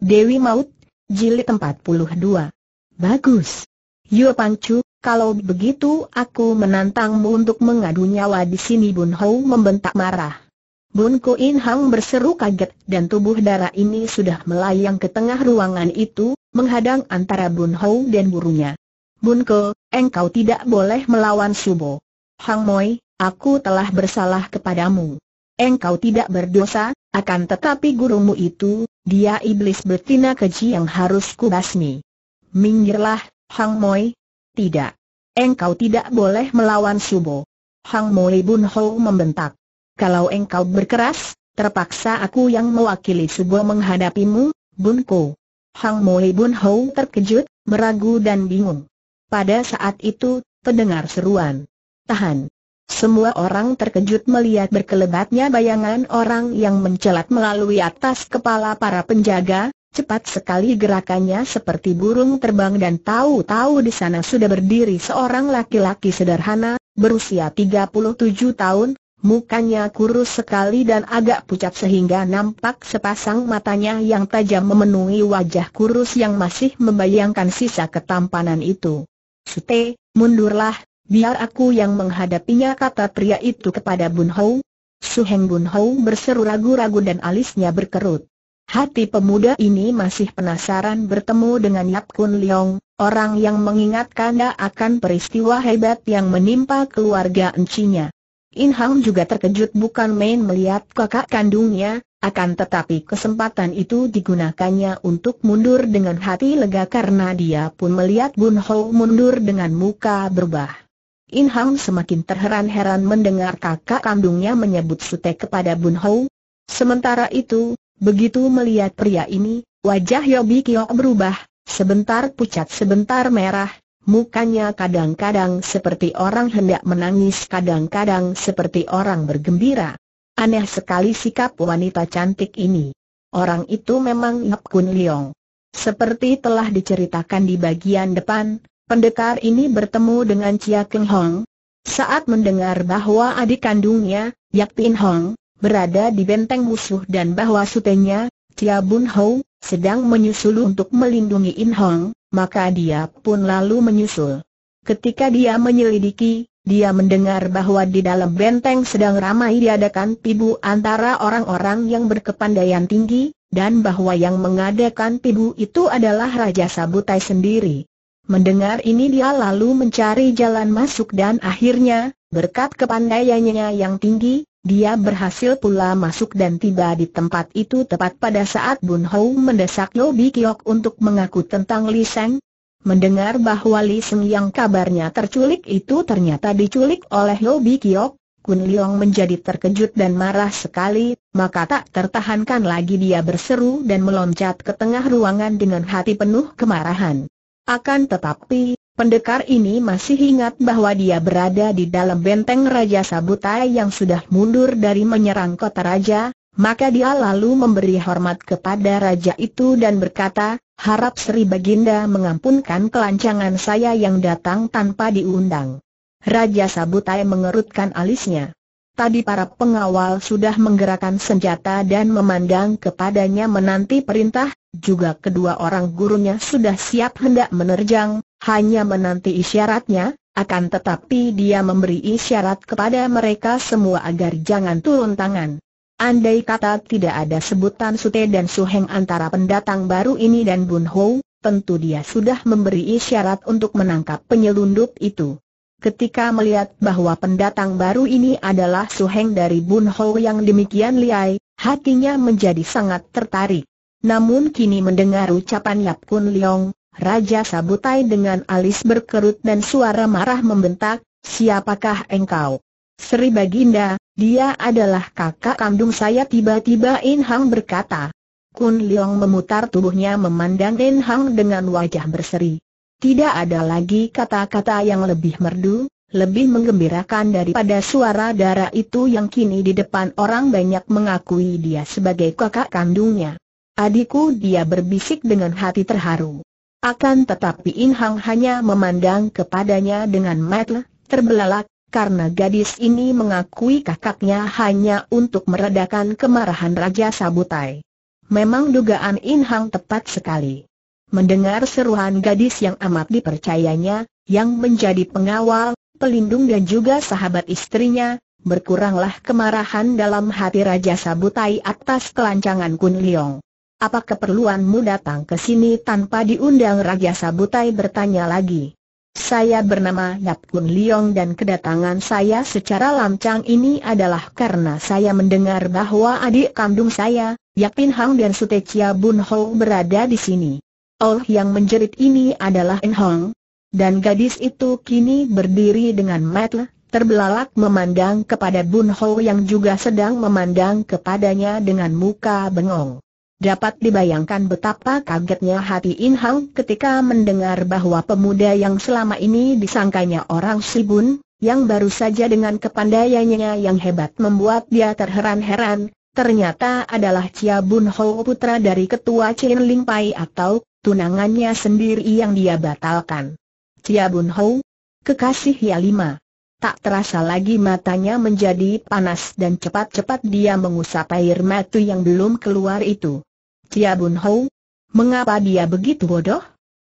Dewi Maut, Jilid 42. Bagus. Yo Pangcu, kalau begitu aku menantangmu untuk mengadu nyawa di sini Bun Hou membentak marah. Bun Ko In Hang berseru kaget dan tubuh darah ini sudah melayang ke tengah ruangan itu, menghadang antara Bun Hou dan gurunya. Bun Ko, engkau tidak boleh melawan Subo. Hang Moi, aku telah bersalah kepadamu. Engkau tidak berdosa, akan tetapi gurumu itu, dia iblis betina keji yang harus kubasmi. Minggirlah, Hang Moi. Tidak. Engkau tidak boleh melawan Subo. Hang Moi Bun Ho membentak. Kalau engkau berkeras, terpaksa aku yang mewakili Subo menghadapimu, Bun Ko. Hang Moi Bun Ho terkejut, meragu dan bingung. Pada saat itu, terdengar seruan. Tahan. Semua orang terkejut melihat berkelebatnya bayangan orang yang mencelat melalui atas kepala para penjaga, cepat sekali gerakannya seperti burung terbang dan tahu-tahu di sana sudah berdiri seorang laki-laki sederhana, berusia 37 tahun, mukanya kurus sekali dan agak pucat sehingga nampak sepasang matanya yang tajam memenuhi wajah kurus yang masih membayangkan sisa ketampanan itu. Sute, mundurlah, Biar aku yang menghadapinya kata pria itu kepada Bun Hou. Su Heng Bun Hou berseru ragu-ragu dan alisnya berkerut. Hati pemuda ini masih penasaran bertemu dengan Yap Kun Leong, orang yang mengingatkan dia akan peristiwa hebat yang menimpa keluarga encinya. In Hang juga terkejut bukan main melihat kakak kandungnya, akan tetapi kesempatan itu digunakannya untuk mundur dengan hati lega karena dia pun melihat Bun mundur dengan muka berubah. In Hang semakin terheran-heran mendengar kakak kandungnya menyebut Sute kepada Bun Hou. Sementara itu, begitu melihat pria ini, wajah Yobi Kiok berubah, sebentar pucat sebentar merah, mukanya kadang-kadang seperti orang hendak menangis kadang-kadang seperti orang bergembira. Aneh sekali sikap wanita cantik ini. Orang itu memang Yap Kun Leong. Seperti telah diceritakan di bagian depan, Pendekar ini bertemu dengan Chia Keng Hong. Saat mendengar bahwa adik kandungnya, Yak Pin Hong, berada di benteng musuh dan bahwa sutenya, Chia Bun Hou, sedang menyusul untuk melindungi In Hong, maka dia pun lalu menyusul. Ketika dia menyelidiki, dia mendengar bahwa di dalam benteng sedang ramai diadakan pibu antara orang-orang yang berkepandaian tinggi, dan bahwa yang mengadakan pibu itu adalah Raja Sabutai sendiri. Mendengar ini dia lalu mencari jalan masuk dan akhirnya, berkat kepandaiannya yang tinggi, dia berhasil pula masuk dan tiba di tempat itu tepat pada saat Bun Hou mendesak Lobi Kiok untuk mengaku tentang Li Seng. Mendengar bahwa Li Seng yang kabarnya terculik itu ternyata diculik oleh Lobi Kiok, Kun Liong menjadi terkejut dan marah sekali, maka tak tertahankan lagi dia berseru dan meloncat ke tengah ruangan dengan hati penuh kemarahan. Akan tetapi, pendekar ini masih ingat bahwa dia berada di dalam benteng Raja Sabutai yang sudah mundur dari menyerang kota Raja, maka dia lalu memberi hormat kepada Raja itu dan berkata, harap Sri Baginda mengampunkan kelancangan saya yang datang tanpa diundang. Raja Sabutai mengerutkan alisnya. Tadi para pengawal sudah menggerakkan senjata dan memandang kepadanya menanti perintah, juga kedua orang gurunya sudah siap hendak menerjang, hanya menanti isyaratnya, akan tetapi dia memberi isyarat kepada mereka semua agar jangan turun tangan. Andai kata tidak ada sebutan Sute dan Suheng antara pendatang baru ini dan Bun Ho, tentu dia sudah memberi isyarat untuk menangkap penyelundup itu. Ketika melihat bahwa pendatang baru ini adalah Suheng dari Bun Ho yang demikian liai, hatinya menjadi sangat tertarik. Namun kini mendengar ucapan Yap Kun Leong, Raja Sabutai dengan alis berkerut dan suara marah membentak, siapakah engkau? Sri Baginda, dia adalah kakak kandung saya tiba-tiba In Hang berkata. Kun Leong memutar tubuhnya memandang In Hang dengan wajah berseri. Tidak ada lagi kata-kata yang lebih merdu, lebih menggembirakan daripada suara darah itu yang kini di depan orang banyak mengakui dia sebagai kakak kandungnya. Adikku dia berbisik dengan hati terharu. Akan tetapi In Hang hanya memandang kepadanya dengan mata terbelalak, karena gadis ini mengakui kakaknya hanya untuk meredakan kemarahan Raja Sabutai. Memang dugaan In Hang tepat sekali. Mendengar seruan gadis yang amat dipercayanya, yang menjadi pengawal, pelindung dan juga sahabat istrinya, berkuranglah kemarahan dalam hati Raja Sabutai atas kelancangan Kun Liong apa keperluanmu datang ke sini tanpa diundang Raja Sabutai bertanya lagi. Saya bernama Nap Kun Liong dan kedatangan saya secara lancang ini adalah karena saya mendengar bahwa adik kandung saya, Yapin Hang dan Sutecia Bun Ho berada di sini. Oh yang menjerit ini adalah En Hong. Dan gadis itu kini berdiri dengan metle, terbelalak memandang kepada Bun Ho yang juga sedang memandang kepadanya dengan muka bengong. Dapat dibayangkan betapa kagetnya hati In Hang ketika mendengar bahwa pemuda yang selama ini disangkanya orang Sibun, yang baru saja dengan kepandaiannya yang hebat membuat dia terheran-heran, ternyata adalah Chia Bun Ho putra dari ketua Chin Ling Pai atau tunangannya sendiri yang dia batalkan. Chia Bun Ho, kekasih Ya Lima. Tak terasa lagi matanya menjadi panas dan cepat-cepat dia mengusap air mata yang belum keluar itu. Cia Bun Hou? Mengapa dia begitu bodoh?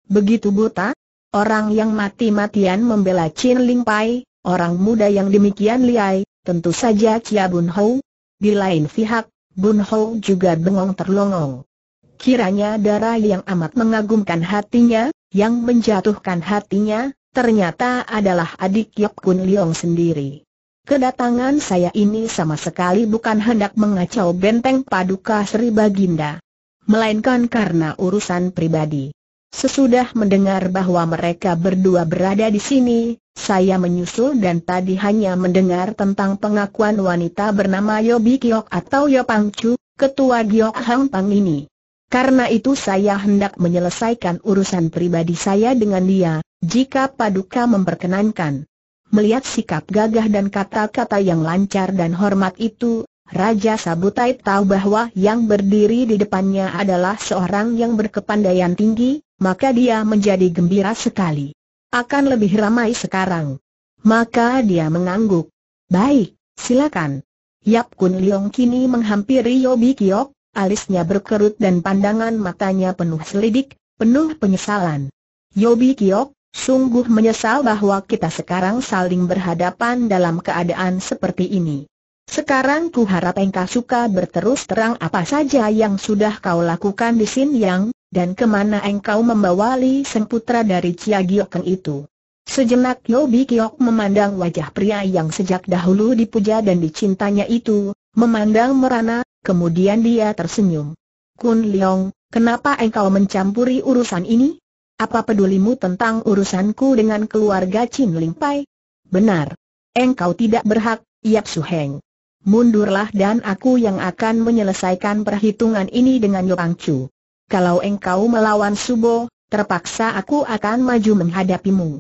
Begitu buta? Orang yang mati-matian membela Chin Ling Pai, orang muda yang demikian liai, tentu saja Cia Bun Hou. Di lain pihak, Bun Hou juga bengong terlongong. Kiranya darah yang amat mengagumkan hatinya, yang menjatuhkan hatinya, ternyata adalah adik Yop Kun Leong sendiri. Kedatangan saya ini sama sekali bukan hendak mengacau benteng paduka Sri Baginda melainkan karena urusan pribadi. Sesudah mendengar bahwa mereka berdua berada di sini, saya menyusul dan tadi hanya mendengar tentang pengakuan wanita bernama Yobi Kiok atau Yopangcu, ketua Giok Hang Pang ini. Karena itu saya hendak menyelesaikan urusan pribadi saya dengan dia, jika Paduka memperkenankan. Melihat sikap gagah dan kata-kata yang lancar dan hormat itu, Raja Sabutai tahu bahwa yang berdiri di depannya adalah seorang yang berkepandaian tinggi, maka dia menjadi gembira sekali. Akan lebih ramai sekarang. Maka dia mengangguk. Baik, silakan. Yap Kun Leong kini menghampiri Yobi Kiok, alisnya berkerut dan pandangan matanya penuh selidik, penuh penyesalan. Yobi Kiok, sungguh menyesal bahwa kita sekarang saling berhadapan dalam keadaan seperti ini. Sekarang ku harap engkau suka berterus terang apa saja yang sudah kau lakukan di Sin Yang, dan kemana engkau membawa Li Seng Putra dari Chia Giokeng itu. Sejenak Yobi Kiok memandang wajah pria yang sejak dahulu dipuja dan dicintanya itu, memandang merana, kemudian dia tersenyum. Kun Leong, kenapa engkau mencampuri urusan ini? Apa pedulimu tentang urusanku dengan keluarga Chin Ling Pai? Benar. Engkau tidak berhak, Yap Su Heng mundurlah dan aku yang akan menyelesaikan perhitungan ini dengan Yopang Chu. Kalau engkau melawan Subo, terpaksa aku akan maju menghadapimu.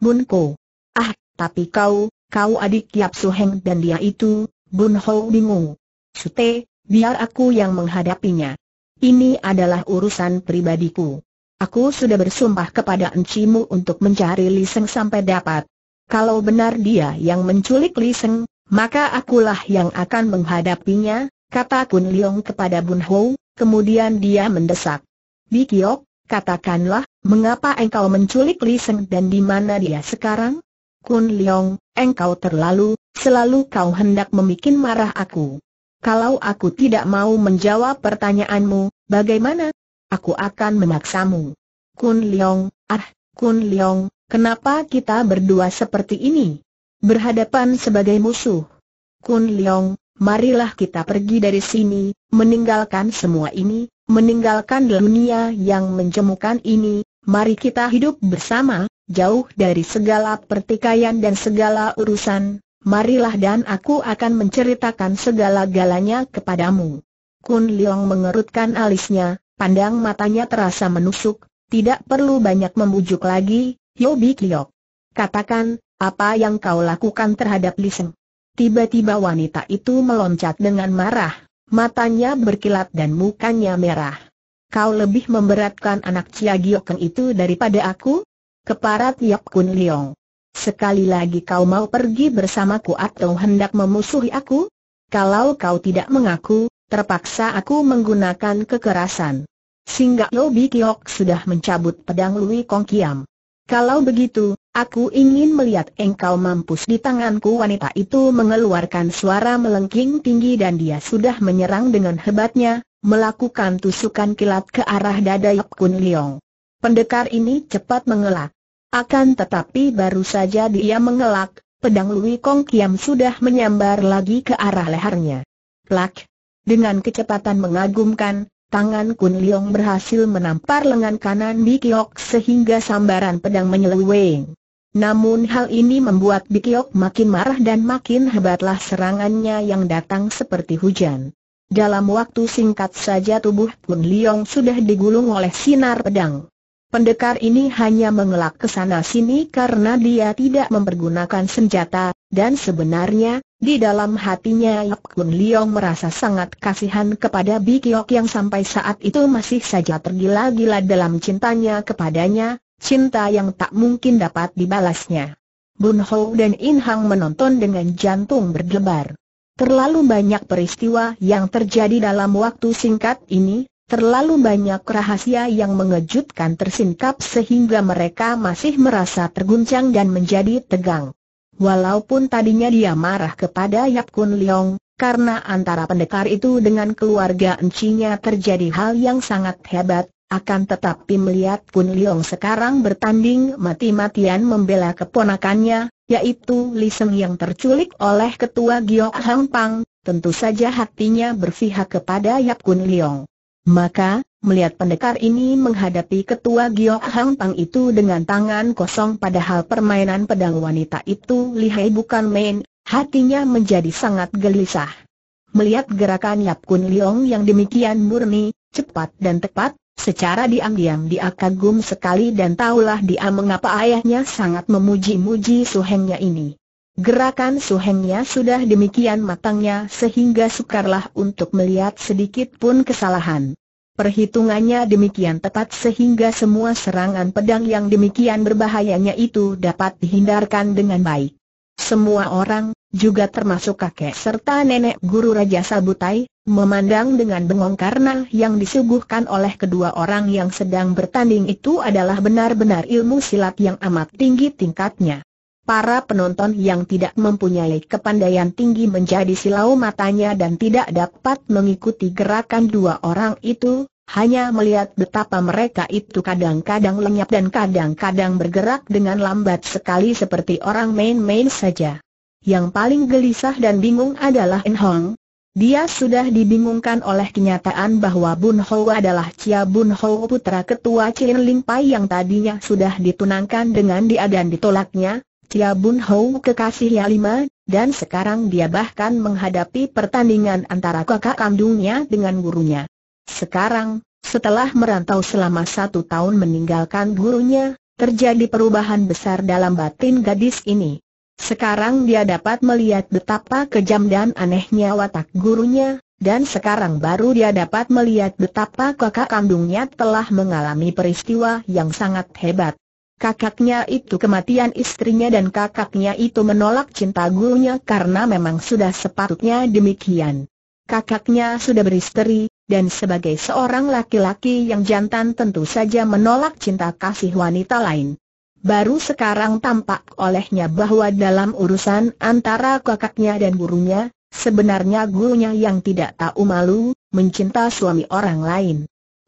bun Ko. Ah, tapi kau, kau adik Yap heng dan dia itu, Bun Ho bingung. Sute, biar aku yang menghadapinya. Ini adalah urusan pribadiku. Aku sudah bersumpah kepada Encimu untuk mencari Liseng sampai dapat. Kalau benar dia yang menculik Liseng, maka akulah yang akan menghadapinya, kata Kun Leong kepada Bun Ho, kemudian dia mendesak. Di Kiok, katakanlah, mengapa engkau menculik Li Seng dan di mana dia sekarang? Kun Leong, engkau terlalu, selalu kau hendak memikin marah aku. Kalau aku tidak mau menjawab pertanyaanmu, bagaimana? Aku akan memaksamu. Kun Leong, ah, Kun Leong, kenapa kita berdua seperti ini? berhadapan sebagai musuh. Kun Leong, marilah kita pergi dari sini, meninggalkan semua ini, meninggalkan dunia yang menjemukan ini, mari kita hidup bersama, jauh dari segala pertikaian dan segala urusan, marilah dan aku akan menceritakan segala galanya kepadamu. Kun Leong mengerutkan alisnya, pandang matanya terasa menusuk, tidak perlu banyak membujuk lagi, Yobi Kiyok. Katakan, apa yang kau lakukan terhadap Liseng? Tiba-tiba wanita itu meloncat dengan marah, matanya berkilat dan mukanya merah. Kau lebih memberatkan anak Cia Giokeng itu daripada aku? Keparat Yap Kun Leong. Sekali lagi kau mau pergi bersamaku atau hendak memusuhi aku? Kalau kau tidak mengaku, terpaksa aku menggunakan kekerasan. Singgah Lobi Kiok sudah mencabut pedang Lui Kong Kiam. Kalau begitu, Aku ingin melihat engkau mampus di tanganku wanita itu mengeluarkan suara melengking tinggi dan dia sudah menyerang dengan hebatnya, melakukan tusukan kilat ke arah dada Yap Kun Leong. Pendekar ini cepat mengelak. Akan tetapi baru saja dia mengelak, pedang Lui Kong Kiam sudah menyambar lagi ke arah lehernya. Plak! Dengan kecepatan mengagumkan, Tangan Kun Leong berhasil menampar lengan kanan Bikiok sehingga sambaran pedang menyeleweng. Namun hal ini membuat Bikiok makin marah dan makin hebatlah serangannya yang datang seperti hujan. Dalam waktu singkat saja tubuh Kun Liong sudah digulung oleh sinar pedang. Pendekar ini hanya mengelak ke sana sini karena dia tidak mempergunakan senjata, dan sebenarnya, di dalam hatinya Yap Kun Liong merasa sangat kasihan kepada Bikiok yang sampai saat itu masih saja tergila-gila dalam cintanya kepadanya, cinta yang tak mungkin dapat dibalasnya. Bun Ho dan In Hang menonton dengan jantung berdebar. Terlalu banyak peristiwa yang terjadi dalam waktu singkat ini, terlalu banyak rahasia yang mengejutkan tersingkap sehingga mereka masih merasa terguncang dan menjadi tegang. Walaupun tadinya dia marah kepada Yap Kun Leong, karena antara pendekar itu dengan keluarga encinya terjadi hal yang sangat hebat, akan tetapi melihat Kun Liong sekarang bertanding mati-matian membela keponakannya, yaitu Li Seng yang terculik oleh ketua Giok Hang Pang, tentu saja hatinya berpihak kepada Yap Kun Liong. Maka, melihat pendekar ini menghadapi ketua Giok Hang Pang itu dengan tangan kosong padahal permainan pedang wanita itu lihai bukan main, hatinya menjadi sangat gelisah. Melihat gerakan Yap Kun Liong yang demikian murni, cepat dan tepat, Secara diam-diam dia kagum sekali dan tahulah dia mengapa ayahnya sangat memuji-muji suhengnya ini. Gerakan suhengnya sudah demikian matangnya sehingga sukarlah untuk melihat sedikit pun kesalahan. Perhitungannya demikian tepat sehingga semua serangan pedang yang demikian berbahayanya itu dapat dihindarkan dengan baik. Semua orang, juga termasuk kakek serta nenek guru Raja Sabutai, memandang dengan bengong karena yang disuguhkan oleh kedua orang yang sedang bertanding itu adalah benar-benar ilmu silat yang amat tinggi tingkatnya. Para penonton yang tidak mempunyai kepandaian tinggi menjadi silau matanya dan tidak dapat mengikuti gerakan dua orang itu, hanya melihat betapa mereka itu kadang-kadang lenyap dan kadang-kadang bergerak dengan lambat sekali seperti orang main-main saja yang paling gelisah dan bingung adalah En Hong. Dia sudah dibingungkan oleh kenyataan bahwa Bun Ho adalah Cia Bun Ho putra ketua Chin Ling Pai yang tadinya sudah ditunangkan dengan dia dan ditolaknya, Cia Bun Ho kekasih lima, dan sekarang dia bahkan menghadapi pertandingan antara kakak kandungnya dengan gurunya. Sekarang, setelah merantau selama satu tahun meninggalkan gurunya, terjadi perubahan besar dalam batin gadis ini. Sekarang dia dapat melihat betapa kejam dan anehnya watak gurunya, dan sekarang baru dia dapat melihat betapa kakak kandungnya telah mengalami peristiwa yang sangat hebat. Kakaknya itu kematian istrinya dan kakaknya itu menolak cinta gurunya karena memang sudah sepatutnya demikian. Kakaknya sudah beristri, dan sebagai seorang laki-laki yang jantan tentu saja menolak cinta kasih wanita lain baru sekarang tampak olehnya bahwa dalam urusan antara kakaknya dan gurunya, sebenarnya gurunya yang tidak tahu malu, mencinta suami orang lain.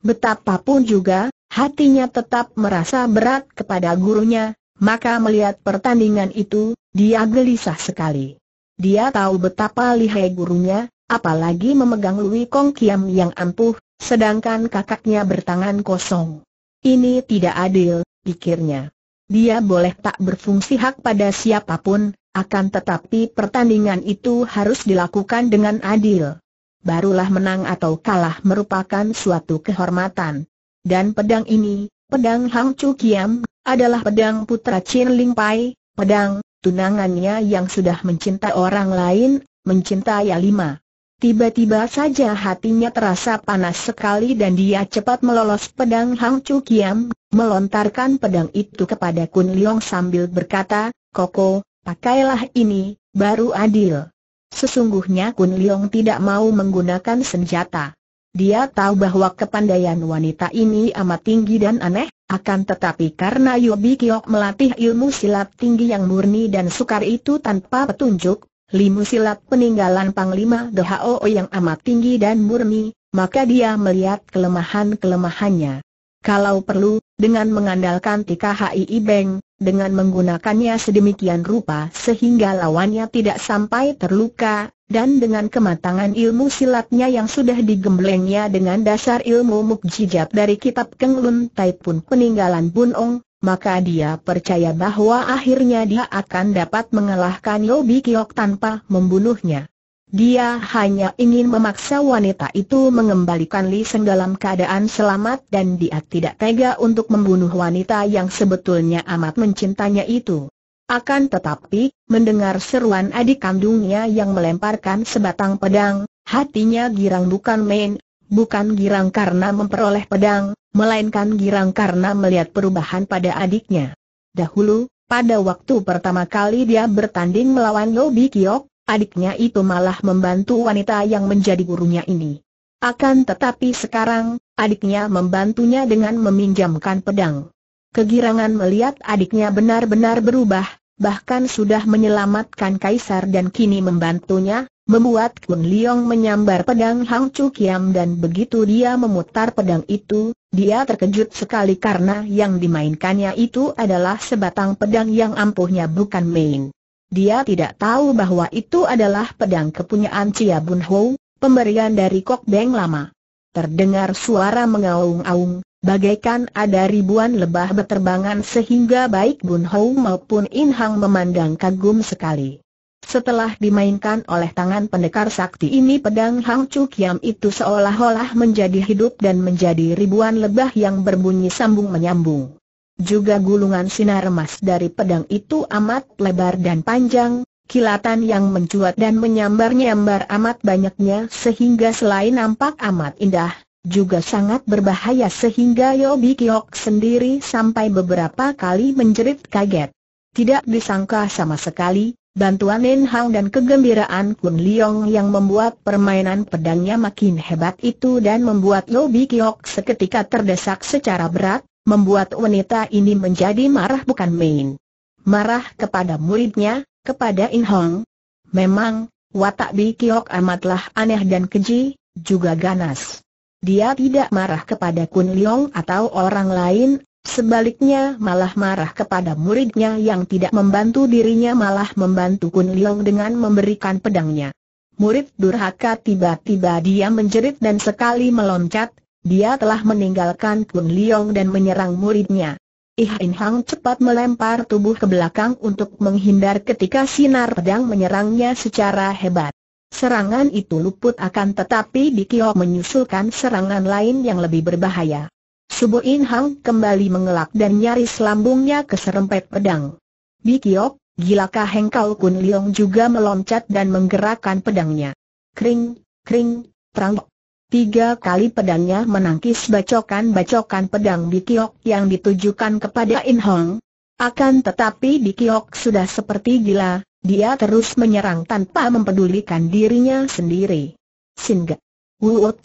Betapapun juga, hatinya tetap merasa berat kepada gurunya, maka melihat pertandingan itu, dia gelisah sekali. Dia tahu betapa lihai gurunya, apalagi memegang Lui Kong Kiam yang ampuh, sedangkan kakaknya bertangan kosong. Ini tidak adil, pikirnya. Dia boleh tak berfungsi hak pada siapapun, akan tetapi pertandingan itu harus dilakukan dengan adil. Barulah menang atau kalah merupakan suatu kehormatan. Dan pedang ini, pedang Hang Chu Kiam, adalah pedang putra Chin Ling Pai, pedang, tunangannya yang sudah mencinta orang lain, mencintai lima. Tiba-tiba saja hatinya terasa panas sekali dan dia cepat melolos pedang Hang Chu Kiam, melontarkan pedang itu kepada Kun Liong sambil berkata, Koko, pakailah ini, baru adil. Sesungguhnya Kun Liong tidak mau menggunakan senjata. Dia tahu bahwa kepandaian wanita ini amat tinggi dan aneh, akan tetapi karena Yobi Kiok melatih ilmu silat tinggi yang murni dan sukar itu tanpa petunjuk, ilmu silat peninggalan Panglima Dho yang amat tinggi dan murni, maka dia melihat kelemahan-kelemahannya. Kalau perlu, dengan mengandalkan tika TKHI Beng, dengan menggunakannya sedemikian rupa sehingga lawannya tidak sampai terluka, dan dengan kematangan ilmu silatnya yang sudah digemblengnya dengan dasar ilmu mukjizat dari kitab Keng Lun Tai pun peninggalan Bun Ong, maka dia percaya bahwa akhirnya dia akan dapat mengalahkan Yobi Kiok tanpa membunuhnya. Dia hanya ingin memaksa wanita itu mengembalikan Li dalam keadaan selamat dan dia tidak tega untuk membunuh wanita yang sebetulnya amat mencintanya itu. Akan tetapi, mendengar seruan adik kandungnya yang melemparkan sebatang pedang, hatinya girang bukan main, bukan girang karena memperoleh pedang, melainkan girang karena melihat perubahan pada adiknya. Dahulu, pada waktu pertama kali dia bertanding melawan Lobi Kiok, Adiknya itu malah membantu wanita yang menjadi gurunya ini. Akan tetapi sekarang, adiknya membantunya dengan meminjamkan pedang. Kegirangan melihat adiknya benar-benar berubah, bahkan sudah menyelamatkan Kaisar dan kini membantunya, membuat Kun Liong menyambar pedang Hang Chu Kiam dan begitu dia memutar pedang itu, dia terkejut sekali karena yang dimainkannya itu adalah sebatang pedang yang ampuhnya bukan main. Dia tidak tahu bahwa itu adalah pedang kepunyaan Cia Bun Ho, pemberian dari Kok Beng lama. Terdengar suara mengaung-aung, bagaikan ada ribuan lebah berterbangan sehingga baik Bun Ho maupun In Hang memandang kagum sekali. Setelah dimainkan oleh tangan pendekar sakti ini pedang Hang Chu Kiam itu seolah-olah menjadi hidup dan menjadi ribuan lebah yang berbunyi sambung-menyambung. Juga gulungan sinar emas dari pedang itu amat lebar dan panjang, kilatan yang mencuat dan menyambar-nyambar amat banyaknya sehingga selain nampak amat indah, juga sangat berbahaya sehingga Yobi Kiok sendiri sampai beberapa kali menjerit kaget. Tidak disangka sama sekali, Bantuan Nen Hang dan kegembiraan Kun Leong yang membuat permainan pedangnya makin hebat itu dan membuat Yobi Kiok seketika terdesak secara berat, Membuat wanita ini menjadi marah bukan main. Marah kepada muridnya, kepada In Hong. Memang, watak Bi Kiok amatlah aneh dan keji, juga ganas. Dia tidak marah kepada Kun Leong atau orang lain, sebaliknya malah marah kepada muridnya yang tidak membantu dirinya malah membantu Kun Leong dengan memberikan pedangnya. Murid durhaka tiba-tiba dia menjerit dan sekali meloncat, dia telah meninggalkan Kun Liong dan menyerang muridnya. Ihin Hang cepat melempar tubuh ke belakang untuk menghindar ketika sinar pedang menyerangnya secara hebat. Serangan itu luput akan tetapi Dikio menyusulkan serangan lain yang lebih berbahaya. Subu In Hang kembali mengelak dan nyaris lambungnya keserempet pedang. gila gilakah Hengkau Kun Liong juga meloncat dan menggerakkan pedangnya. Kring, kring, perang. Tiga kali pedangnya menangkis bacokan-bacokan pedang Bikiok yang ditujukan kepada In Hong. Akan tetapi Bikiok sudah seperti gila, dia terus menyerang tanpa mempedulikan dirinya sendiri. Singgah. Wuut.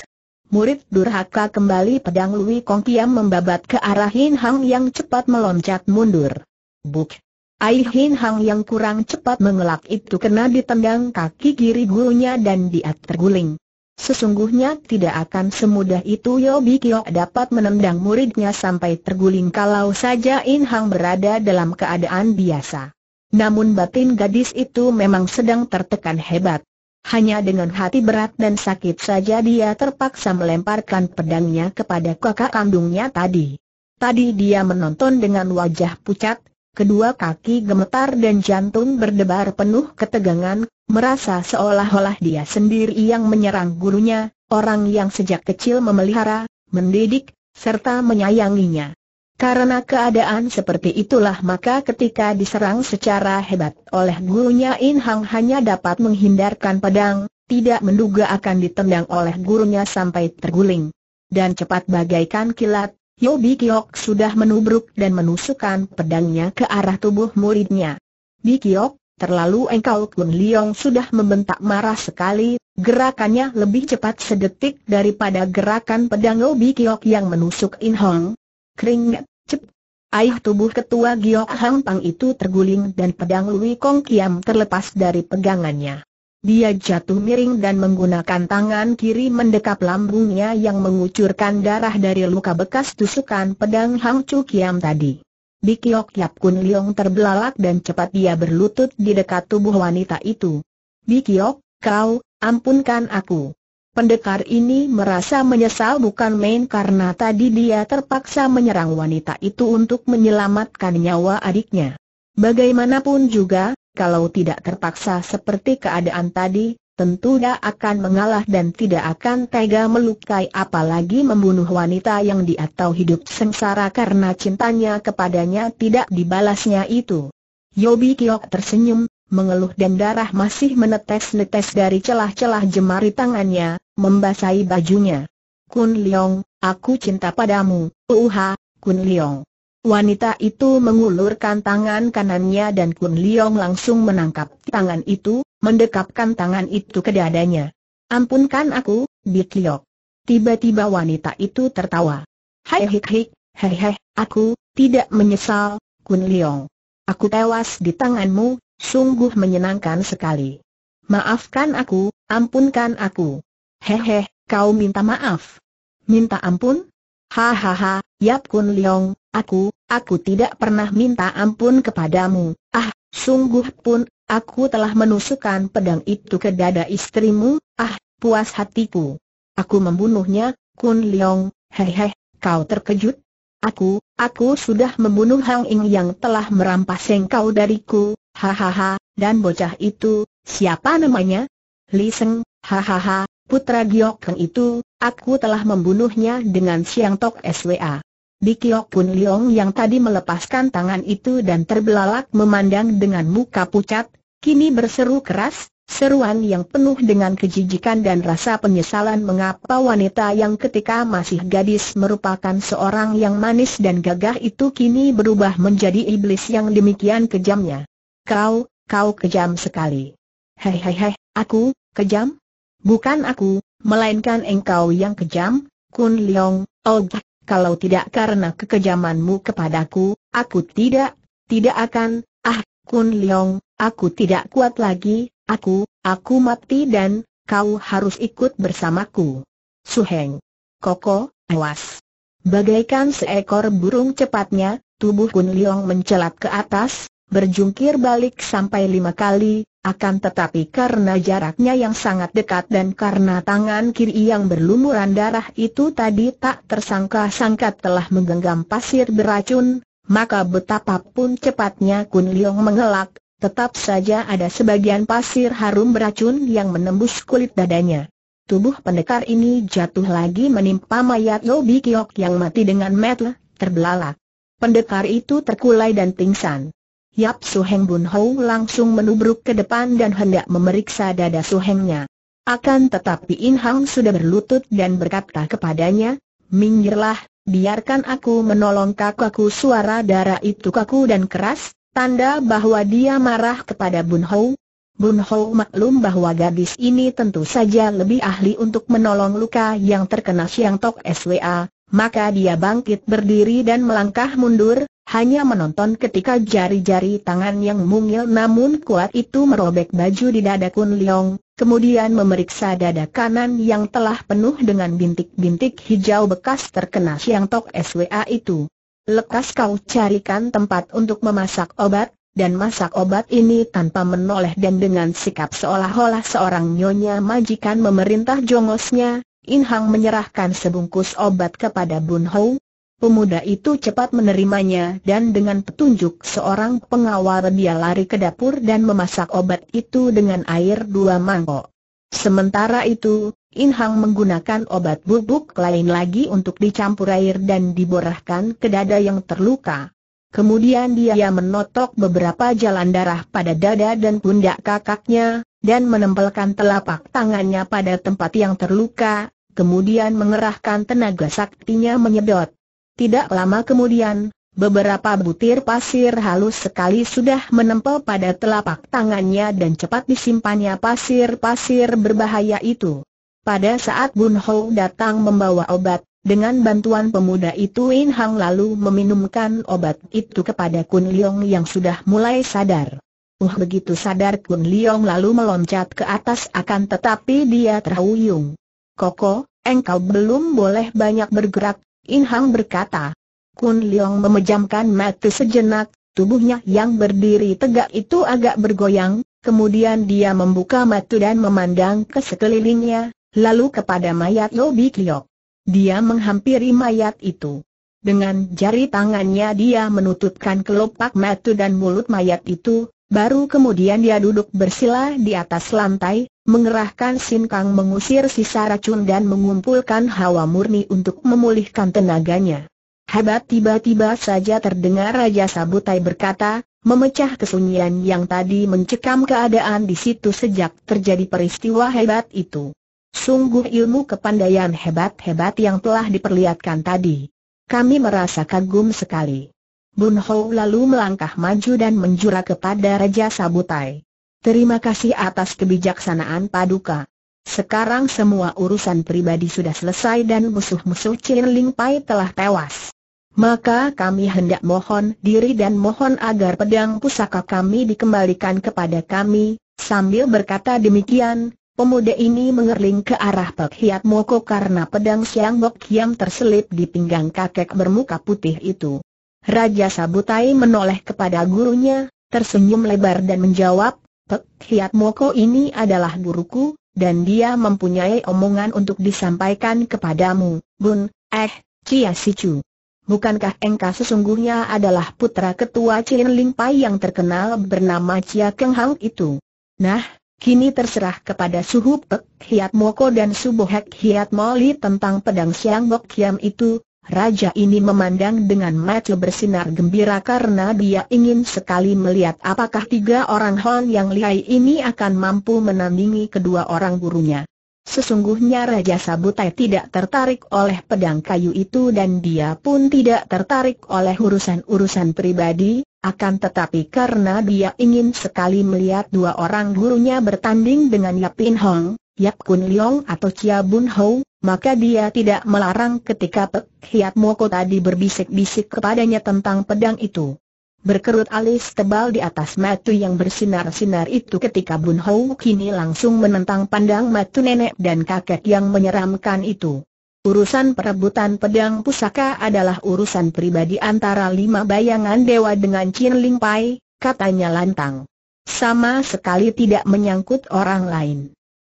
Murid durhaka kembali pedang Lui Kong Kiam membabat ke arah Hin Hong yang cepat meloncat mundur. Buk. Ai Hin Hang yang kurang cepat mengelak itu kena ditendang kaki kiri gurunya dan dia terguling. Sesungguhnya tidak akan semudah itu Yobi Kyo dapat menendang muridnya sampai terguling kalau saja In Hang berada dalam keadaan biasa. Namun batin gadis itu memang sedang tertekan hebat. Hanya dengan hati berat dan sakit saja dia terpaksa melemparkan pedangnya kepada kakak kandungnya tadi. Tadi dia menonton dengan wajah pucat, kedua kaki gemetar dan jantung berdebar penuh ketegangan, merasa seolah-olah dia sendiri yang menyerang gurunya, orang yang sejak kecil memelihara, mendidik, serta menyayanginya. Karena keadaan seperti itulah maka ketika diserang secara hebat oleh gurunya In Hang hanya dapat menghindarkan pedang, tidak menduga akan ditendang oleh gurunya sampai terguling. Dan cepat bagaikan kilat, Yobi Kiok sudah menubruk dan menusukkan pedangnya ke arah tubuh muridnya. Bi Kiok, terlalu engkau Kun Liong sudah membentak marah sekali, gerakannya lebih cepat sedetik daripada gerakan pedang Yobi Kiok yang menusuk In Hong. Kering, cep. Ayah tubuh ketua Giok Hang Pang itu terguling dan pedang Lui Kong Kiam terlepas dari pegangannya. Dia jatuh miring dan menggunakan tangan kiri mendekap lambungnya yang mengucurkan darah dari luka bekas tusukan pedang Hang Chu Kiam tadi. Bikiok Yap Kun Leong terbelalak dan cepat dia berlutut di dekat tubuh wanita itu. Bikiok, kau, ampunkan aku. Pendekar ini merasa menyesal bukan main karena tadi dia terpaksa menyerang wanita itu untuk menyelamatkan nyawa adiknya. Bagaimanapun juga, kalau tidak terpaksa seperti keadaan tadi, tentu dia akan mengalah dan tidak akan tega melukai apalagi membunuh wanita yang dia tahu hidup sengsara karena cintanya kepadanya tidak dibalasnya itu. Yobi Kiok tersenyum, mengeluh dan darah masih menetes-netes dari celah-celah jemari tangannya, membasahi bajunya. Kun Leong, aku cinta padamu, Uha, Kun Leong. Wanita itu mengulurkan tangan kanannya dan Kun Leong langsung menangkap tangan itu, mendekapkan tangan itu ke dadanya. Ampunkan aku, Bit Liok. Tiba-tiba wanita itu tertawa. Hei hik hik, hei hei, aku, tidak menyesal, Kun Leong. Aku tewas di tanganmu, sungguh menyenangkan sekali. Maafkan aku, ampunkan aku. Hehe, kau minta maaf. Minta ampun? Hahaha, Yap Kun Leong, aku, aku tidak pernah minta ampun kepadamu. Ah, sungguh pun, aku telah menusukkan pedang itu ke dada istrimu, ah, puas hatiku. Aku membunuhnya, Kun Leong, hehe, kau terkejut? Aku, aku sudah membunuh Hang Ing yang telah merampas engkau dariku, hahaha, dan bocah itu, siapa namanya? Li Seng, hahaha, putra Giok Keng itu, Aku telah membunuhnya dengan Siang Tok SWA. Bikiok Pun Leong yang tadi melepaskan tangan itu dan terbelalak memandang dengan muka pucat, kini berseru keras, seruan yang penuh dengan kejijikan dan rasa penyesalan mengapa wanita yang ketika masih gadis merupakan seorang yang manis dan gagah itu kini berubah menjadi iblis yang demikian kejamnya. Kau, kau kejam sekali. Hei hei hei, aku, kejam? Bukan aku, melainkan engkau yang kejam, Kun Leong, oh, kalau tidak karena kekejamanmu kepadaku, aku tidak, tidak akan, ah, Kun Leong, aku tidak kuat lagi, aku, aku mati dan, kau harus ikut bersamaku. Suheng. Koko, awas. Bagaikan seekor burung cepatnya, tubuh Kun Leong mencelat ke atas, berjungkir balik sampai lima kali, akan tetapi karena jaraknya yang sangat dekat dan karena tangan kiri yang berlumuran darah itu tadi tak tersangka-sangka telah menggenggam pasir beracun, maka betapapun cepatnya Kun Liong mengelak, tetap saja ada sebagian pasir harum beracun yang menembus kulit dadanya. Tubuh pendekar ini jatuh lagi menimpa mayat Lobi Kiok yang mati dengan metel, terbelalak. Pendekar itu terkulai dan pingsan. Yap Su Heng Bun Hou langsung menubruk ke depan dan hendak memeriksa dada Su Hengnya. Akan tetapi In Hang sudah berlutut dan berkata kepadanya, Minggirlah, biarkan aku menolong kakakku suara darah itu kaku dan keras, tanda bahwa dia marah kepada Bun Hou. Bun Hou maklum bahwa gadis ini tentu saja lebih ahli untuk menolong luka yang terkena Siang Tok SWA, maka dia bangkit berdiri dan melangkah mundur, hanya menonton ketika jari-jari tangan yang mungil namun kuat itu merobek baju di dada Kun Leong, kemudian memeriksa dada kanan yang telah penuh dengan bintik-bintik hijau bekas terkena siang tok SWA itu. Lekas kau carikan tempat untuk memasak obat, dan masak obat ini tanpa menoleh dan dengan sikap seolah-olah seorang nyonya majikan memerintah jongosnya, Inhang menyerahkan sebungkus obat kepada Bun Hou, Pemuda itu cepat menerimanya dan dengan petunjuk seorang pengawal dia lari ke dapur dan memasak obat itu dengan air dua mangkok. Sementara itu, In Hang menggunakan obat bubuk lain lagi untuk dicampur air dan diborahkan ke dada yang terluka. Kemudian dia menotok beberapa jalan darah pada dada dan pundak kakaknya, dan menempelkan telapak tangannya pada tempat yang terluka, kemudian mengerahkan tenaga saktinya menyedot. Tidak lama kemudian, beberapa butir pasir halus sekali sudah menempel pada telapak tangannya dan cepat disimpannya pasir-pasir berbahaya itu. Pada saat Bun Ho datang membawa obat, dengan bantuan pemuda itu In Hang lalu meminumkan obat itu kepada Kun Leong yang sudah mulai sadar. Uh begitu sadar Kun Leong lalu meloncat ke atas akan tetapi dia terhuyung. Koko, engkau belum boleh banyak bergerak, In Hang berkata. Kun Liang memejamkan mata sejenak, tubuhnya yang berdiri tegak itu agak bergoyang, kemudian dia membuka mata dan memandang ke sekelilingnya, lalu kepada mayat Lobi Kliok. Dia menghampiri mayat itu. Dengan jari tangannya dia menutupkan kelopak mata dan mulut mayat itu, baru kemudian dia duduk bersila di atas lantai, mengerahkan sinkang mengusir sisa racun dan mengumpulkan hawa murni untuk memulihkan tenaganya. Hebat tiba-tiba saja terdengar Raja Sabutai berkata, memecah kesunyian yang tadi mencekam keadaan di situ sejak terjadi peristiwa hebat itu. Sungguh ilmu kepandaian hebat-hebat yang telah diperlihatkan tadi. Kami merasa kagum sekali. Bun Hou lalu melangkah maju dan menjura kepada Raja Sabutai. Terima kasih atas kebijaksanaan Paduka. Sekarang semua urusan pribadi sudah selesai dan musuh-musuh Chin Ling Pai telah tewas. Maka kami hendak mohon diri dan mohon agar pedang pusaka kami dikembalikan kepada kami. Sambil berkata demikian, pemuda ini mengerling ke arah Pek Hiat Moko karena pedang Siang Bok Kiam terselip di pinggang kakek bermuka putih itu. Raja Sabutai menoleh kepada gurunya, tersenyum lebar dan menjawab, Pek Hiat Moko ini adalah guruku, dan dia mempunyai omongan untuk disampaikan kepadamu, Bun, eh, Cia Sicu. Bukankah engkau sesungguhnya adalah putra ketua Chin Ling Pai yang terkenal bernama Cia Keng Hang itu? Nah, kini terserah kepada Suhu Pek Hiat Moko dan Subohek Hiat Moli tentang pedang Siang Bok Kiam itu, Raja ini memandang dengan mata bersinar gembira karena dia ingin sekali melihat apakah tiga orang Hon yang lihai ini akan mampu menandingi kedua orang gurunya. Sesungguhnya Raja Sabutai tidak tertarik oleh pedang kayu itu dan dia pun tidak tertarik oleh urusan-urusan pribadi, akan tetapi karena dia ingin sekali melihat dua orang gurunya bertanding dengan Yapin Hong, Yap Kun Leong atau Chia Bun Ho, maka dia tidak melarang ketika Pek Hiat Moko tadi berbisik-bisik kepadanya tentang pedang itu. Berkerut alis tebal di atas matu yang bersinar-sinar itu ketika Bun Hou kini langsung menentang pandang matu nenek dan kakek yang menyeramkan itu. Urusan perebutan pedang pusaka adalah urusan pribadi antara lima bayangan dewa dengan Chin Ling Pai, katanya lantang. Sama sekali tidak menyangkut orang lain.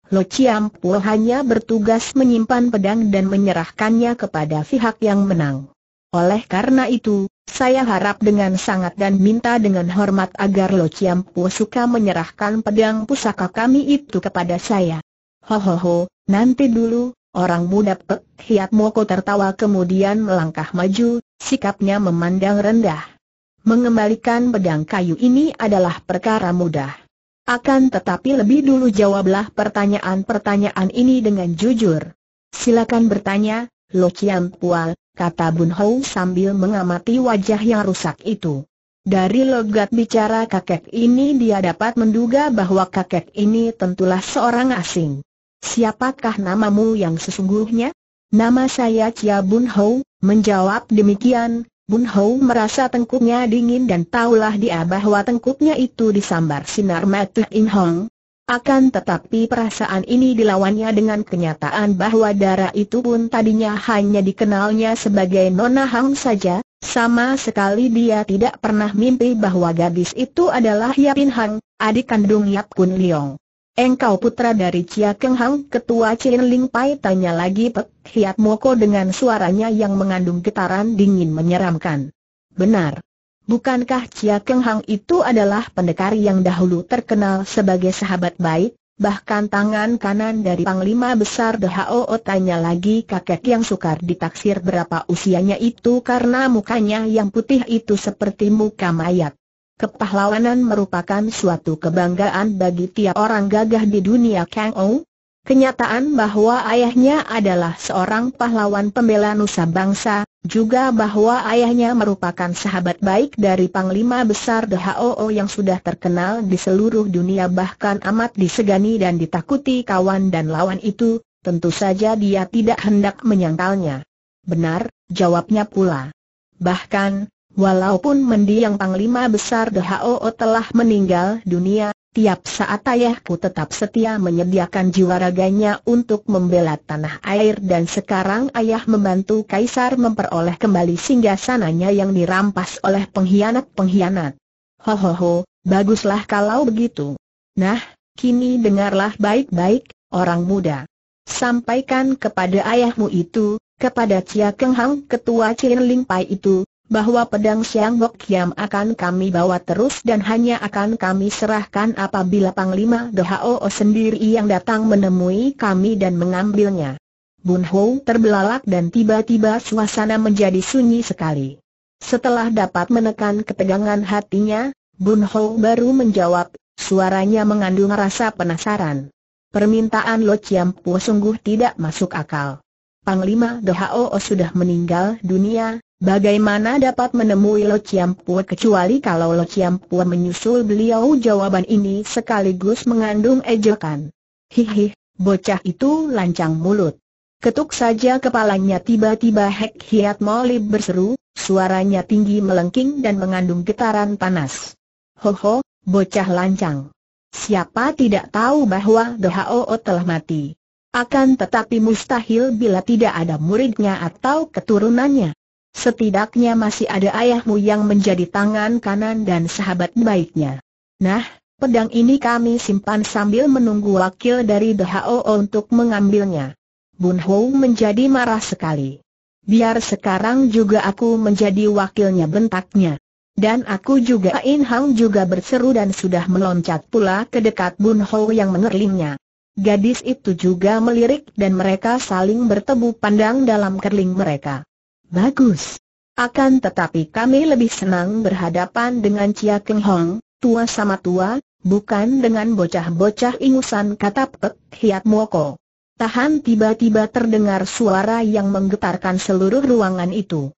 Lo Chiam Po hanya bertugas menyimpan pedang dan menyerahkannya kepada pihak yang menang. Oleh karena itu, saya harap dengan sangat dan minta dengan hormat agar Lo Chiam Po suka menyerahkan pedang pusaka kami itu kepada saya. Ho ho ho, nanti dulu, orang muda Pek Hiat Moko tertawa kemudian melangkah maju, sikapnya memandang rendah. Mengembalikan pedang kayu ini adalah perkara mudah. Akan tetapi lebih dulu jawablah pertanyaan-pertanyaan ini dengan jujur. Silakan bertanya, Lo Chiam Pual, kata Bun Hou sambil mengamati wajah yang rusak itu. Dari logat bicara kakek ini dia dapat menduga bahwa kakek ini tentulah seorang asing. Siapakah namamu yang sesungguhnya? Nama saya Chia Bun Hou, menjawab demikian, Bun Hou merasa tengkuknya dingin dan tahulah dia bahwa tengkuknya itu disambar sinar mata In Hong. Akan tetapi perasaan ini dilawannya dengan kenyataan bahwa darah itu pun tadinya hanya dikenalnya sebagai Nona Hang saja, sama sekali dia tidak pernah mimpi bahwa gadis itu adalah Yapin Hang, adik kandung Yap Kun Leong. Engkau putra dari Chia Keng Hang, ketua Chin Ling Pai tanya lagi Pek Hiat Moko dengan suaranya yang mengandung getaran dingin menyeramkan. Benar. Bukankah Chia Keng Hang itu adalah pendekar yang dahulu terkenal sebagai sahabat baik? Bahkan tangan kanan dari Panglima Besar DHO tanya lagi kakek yang sukar ditaksir berapa usianya itu karena mukanya yang putih itu seperti muka mayat. Kepahlawanan merupakan suatu kebanggaan bagi tiap orang gagah di dunia Kang Ou. Kenyataan bahwa ayahnya adalah seorang pahlawan pembela nusa bangsa, juga bahwa ayahnya merupakan sahabat baik dari Panglima Besar HOO yang sudah terkenal di seluruh dunia bahkan amat disegani dan ditakuti kawan dan lawan itu, tentu saja dia tidak hendak menyangkalnya. Benar, jawabnya pula. Bahkan, Walaupun mendiang Panglima Besar DHO telah meninggal dunia, tiap saat ayahku tetap setia menyediakan jiwa raganya untuk membela tanah air dan sekarang ayah membantu Kaisar memperoleh kembali singgasananya yang dirampas oleh pengkhianat-pengkhianat. Ho ho ho, baguslah kalau begitu. Nah, kini dengarlah baik-baik, orang muda. Sampaikan kepada ayahmu itu, kepada Chia Keng Hang ketua Chin Ling Pai itu, bahwa pedang Siang Gok Kiam akan kami bawa terus dan hanya akan kami serahkan apabila Panglima Dohao sendiri yang datang menemui kami dan mengambilnya. Bun Ho terbelalak dan tiba-tiba suasana menjadi sunyi sekali. Setelah dapat menekan ketegangan hatinya, Bun Ho baru menjawab, suaranya mengandung rasa penasaran. Permintaan Lo Chiam Po sungguh tidak masuk akal. Panglima Dohao sudah meninggal dunia, Bagaimana dapat menemui Lo Chiampua kecuali kalau Lo Chiampua menyusul beliau jawaban ini sekaligus mengandung ejekan. Hihi, bocah itu lancang mulut. Ketuk saja kepalanya tiba-tiba Hek Hiat Molib berseru, suaranya tinggi melengking dan mengandung getaran panas. Hoho, bocah lancang. Siapa tidak tahu bahwa Dohao telah mati. Akan tetapi mustahil bila tidak ada muridnya atau keturunannya. Setidaknya masih ada ayahmu yang menjadi tangan kanan dan sahabat baiknya. Nah, pedang ini kami simpan sambil menunggu wakil dari DHO untuk mengambilnya. Bun Hou menjadi marah sekali. Biar sekarang juga aku menjadi wakilnya bentaknya. Dan aku juga In Hang juga berseru dan sudah meloncat pula ke dekat Bun Hou yang mengerlingnya. Gadis itu juga melirik dan mereka saling bertebu pandang dalam kerling mereka. Bagus. Akan tetapi kami lebih senang berhadapan dengan Chia Keng Hong, tua sama tua, bukan dengan bocah-bocah ingusan kata Pek Hiat Moko. Tahan tiba-tiba terdengar suara yang menggetarkan seluruh ruangan itu.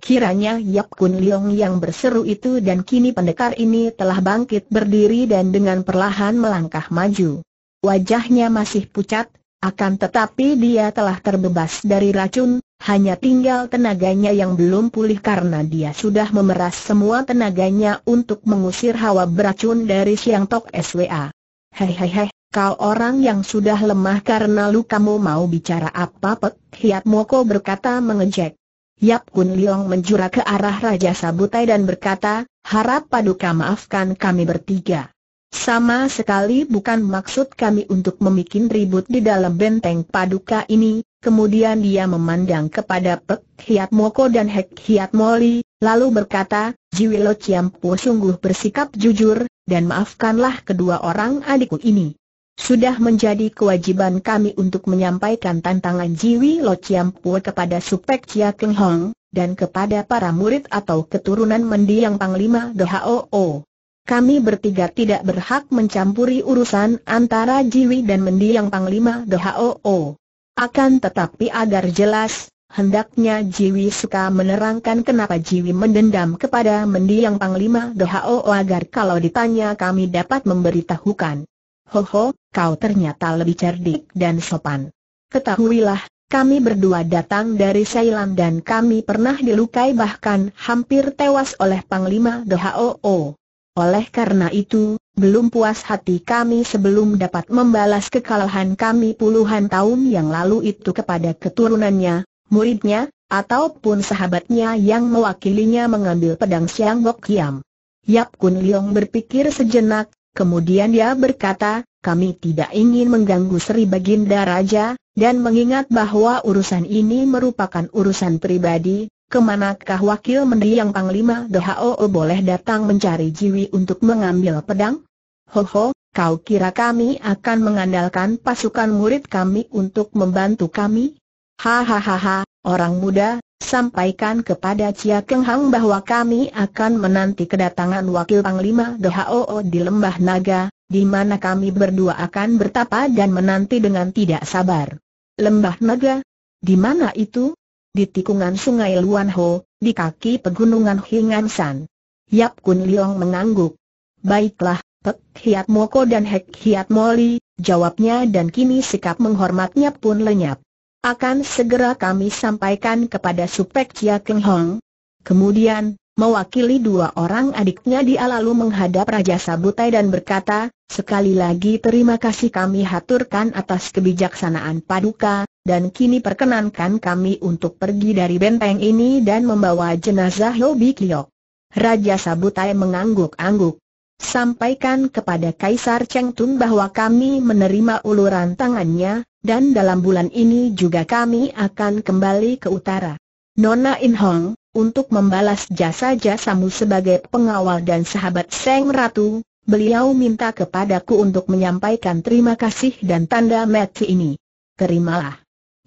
Kiranya Yap Kun Leong yang berseru itu dan kini pendekar ini telah bangkit berdiri dan dengan perlahan melangkah maju. Wajahnya masih pucat, akan tetapi dia telah terbebas dari racun, hanya tinggal tenaganya yang belum pulih karena dia sudah memeras semua tenaganya untuk mengusir hawa beracun dari Siang Tok SWA. hei, kau orang yang sudah lemah karena lu kamu mau bicara apa pek, Hiat Moko berkata mengejek. Yap Kun Leong menjurah ke arah Raja Sabutai dan berkata, harap paduka maafkan kami bertiga. Sama sekali bukan maksud kami untuk memikin ribut di dalam benteng paduka ini, kemudian dia memandang kepada Pek Hiat Moko dan Hek Hiat Moli, lalu berkata, Jiwilo Ciampu sungguh bersikap jujur, dan maafkanlah kedua orang adikku ini. Sudah menjadi kewajiban kami untuk menyampaikan tantangan Jiwi Lo Ciampu kepada Supek Chia Keng Hong, dan kepada para murid atau keturunan mendiang Panglima Dohao. Kami bertiga tidak berhak mencampuri urusan antara Jiwi dan mendiang Panglima DHOO. Akan tetapi agar jelas, hendaknya Jiwi suka menerangkan kenapa Jiwi mendendam kepada mendiang Panglima DHOO agar kalau ditanya kami dapat memberitahukan. Ho ho, kau ternyata lebih cerdik dan sopan. Ketahuilah, kami berdua datang dari Sailam dan kami pernah dilukai bahkan hampir tewas oleh Panglima DHOO. Oleh karena itu, belum puas hati kami sebelum dapat membalas kekalahan kami puluhan tahun yang lalu itu kepada keturunannya, muridnya, ataupun sahabatnya yang mewakilinya mengambil pedang Siang Bok Kiam. Yap Kun Leong berpikir sejenak, kemudian dia berkata, kami tidak ingin mengganggu Sri Baginda Raja, dan mengingat bahwa urusan ini merupakan urusan pribadi, Kemanakah wakil mendiang Panglima DHO boleh datang mencari Jiwi untuk mengambil pedang? Ho ho, kau kira kami akan mengandalkan pasukan murid kami untuk membantu kami? Hahaha, orang muda, sampaikan kepada Cia Keng Hang bahwa kami akan menanti kedatangan wakil Panglima DHO di Lembah Naga, di mana kami berdua akan bertapa dan menanti dengan tidak sabar. Lembah Naga? Di mana itu? di tikungan sungai Luanho, di kaki pegunungan Hingansan. Yap Kun Liong mengangguk. Baiklah, Pek Hiat Moko dan Hek Hiat Moli, jawabnya dan kini sikap menghormatnya pun lenyap. Akan segera kami sampaikan kepada Supek Chia Keng Hong. Kemudian, mewakili dua orang adiknya dia lalu menghadap Raja Sabutai dan berkata, sekali lagi terima kasih kami haturkan atas kebijaksanaan Paduka, dan kini perkenankan kami untuk pergi dari benteng ini dan membawa jenazah Hobi Kiok. Raja Sabutai mengangguk-angguk. Sampaikan kepada Kaisar Cheng Tung bahwa kami menerima uluran tangannya, dan dalam bulan ini juga kami akan kembali ke utara. Nona In Hong, untuk membalas jasa-jasamu sebagai pengawal dan sahabat Seng Ratu, beliau minta kepadaku untuk menyampaikan terima kasih dan tanda mati ini. Terimalah.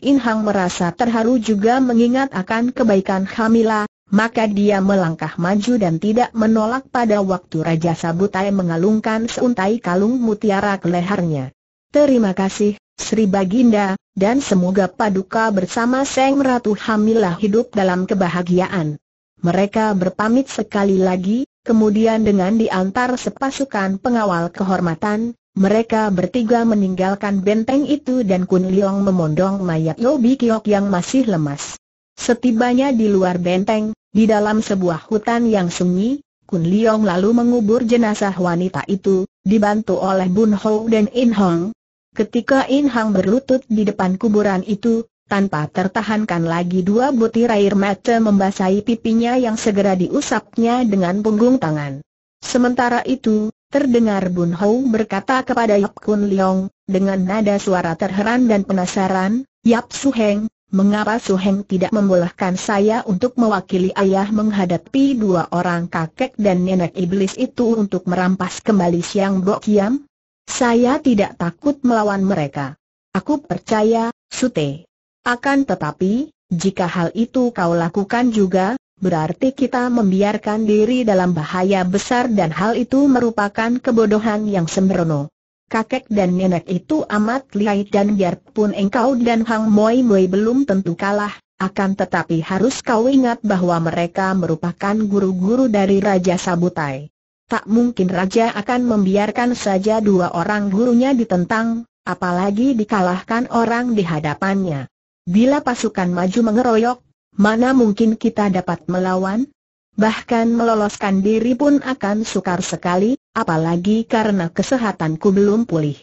In Hang merasa terharu juga mengingat akan kebaikan Hamila, maka dia melangkah maju dan tidak menolak pada waktu Raja Sabutai mengalungkan seuntai kalung mutiara ke lehernya. Terima kasih, Sri Baginda, dan semoga Paduka bersama Seng Ratu Hamila hidup dalam kebahagiaan. Mereka berpamit sekali lagi, kemudian dengan diantar sepasukan pengawal kehormatan, mereka bertiga meninggalkan benteng itu dan Kun Leong memondong mayat Yobi Kiok yang masih lemas. Setibanya di luar benteng, di dalam sebuah hutan yang sunyi, Kun Leong lalu mengubur jenazah wanita itu, dibantu oleh Bun Ho dan In Hong. Ketika In Hong berlutut di depan kuburan itu, tanpa tertahankan lagi dua butir air mata membasahi pipinya yang segera diusapnya dengan punggung tangan. Sementara itu, Terdengar Bun Hou berkata kepada Yap Kun Leong, dengan nada suara terheran dan penasaran, Yap Su Heng, mengapa Su Heng tidak membolehkan saya untuk mewakili ayah menghadapi dua orang kakek dan nenek iblis itu untuk merampas kembali Siang Bok Kiam? Saya tidak takut melawan mereka. Aku percaya, Sute. Akan tetapi, jika hal itu kau lakukan juga, berarti kita membiarkan diri dalam bahaya besar dan hal itu merupakan kebodohan yang sembrono. Kakek dan nenek itu amat lihai dan biarpun engkau dan Hang Moi Moi belum tentu kalah, akan tetapi harus kau ingat bahwa mereka merupakan guru-guru dari Raja Sabutai. Tak mungkin Raja akan membiarkan saja dua orang gurunya ditentang, apalagi dikalahkan orang di hadapannya. Bila pasukan maju mengeroyok, mana mungkin kita dapat melawan? Bahkan meloloskan diri pun akan sukar sekali, apalagi karena kesehatanku belum pulih.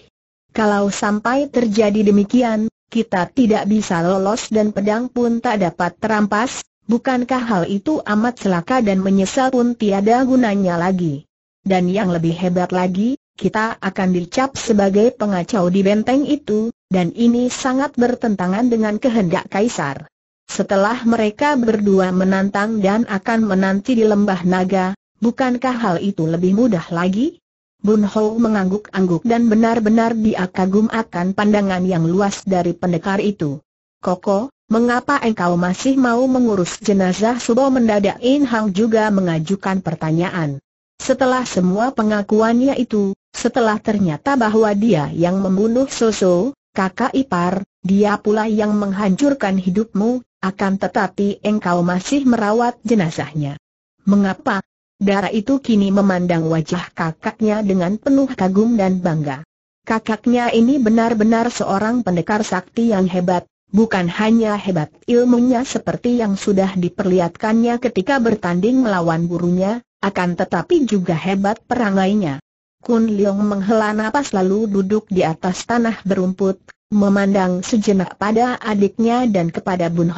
Kalau sampai terjadi demikian, kita tidak bisa lolos dan pedang pun tak dapat terampas, bukankah hal itu amat celaka dan menyesal pun tiada gunanya lagi. Dan yang lebih hebat lagi, kita akan dicap sebagai pengacau di benteng itu, dan ini sangat bertentangan dengan kehendak Kaisar. Setelah mereka berdua menantang dan akan menanti di lembah naga, bukankah hal itu lebih mudah lagi? Bun Ho mengangguk-angguk dan benar-benar dia kagum akan pandangan yang luas dari pendekar itu. Koko, mengapa engkau masih mau mengurus jenazah Subo mendadak In Hang juga mengajukan pertanyaan. Setelah semua pengakuannya itu, setelah ternyata bahwa dia yang membunuh Soso, kakak ipar, dia pula yang menghancurkan hidupmu, akan tetapi engkau masih merawat jenazahnya. Mengapa? Dara itu kini memandang wajah kakaknya dengan penuh kagum dan bangga. Kakaknya ini benar-benar seorang pendekar sakti yang hebat, bukan hanya hebat ilmunya seperti yang sudah diperlihatkannya ketika bertanding melawan gurunya, akan tetapi juga hebat perangainya. Kun Leong menghela napas lalu duduk di atas tanah berumput, Memandang sejenak pada adiknya dan kepada Bun